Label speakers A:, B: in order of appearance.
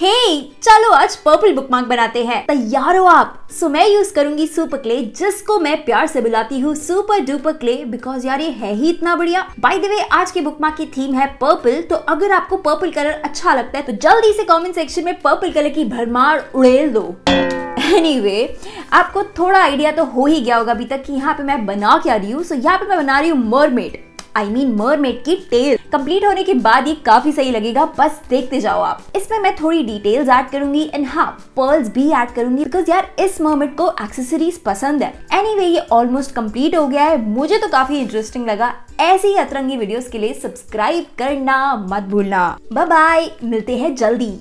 A: हे hey, चलो आज purple bookmark बनाते हैं तैयार हो आप सो मैं यूज करूंगी सुपर क्ले जिसको मैं प्यार से बुलाती हूँ सुपर डुपर क्ले बिकॉज यार ये है ही इतना बढ़िया बाय द वे आज के बुकमार्क की थीम है पर्पल तो अगर आपको पर्पल कलर अच्छा लगता है तो जल्दी से कमेंट सेक्शन में पर्पल कलर की भरमार उड़ेल दो एनी anyway, आपको थोड़ा आइडिया तो हो ही गया होगा अभी तक कि यहाँ पे मैं बना क्या रही हूँ सो so, यहाँ पे मैं बना रही हूँ मरमेड आई मीन मरमेड की टेल कंप्लीट होने के बाद ये काफी सही लगेगा बस देखते जाओ आप इसमें मैं थोड़ी डिटेल्स ऐड करूंगी एंड हाँ पर्ल्स भी ऐड करूंगी बिकॉज यार इस मरमेड को एक्सेसरीज पसंद है एनी anyway, ये ऑलमोस्ट कम्प्लीट हो गया है मुझे तो काफी इंटरेस्टिंग लगा ऐसी अतरंगी वीडियोस के लिए सब्सक्राइब करना मत भूलना बाय बाय मिलते हैं जल्दी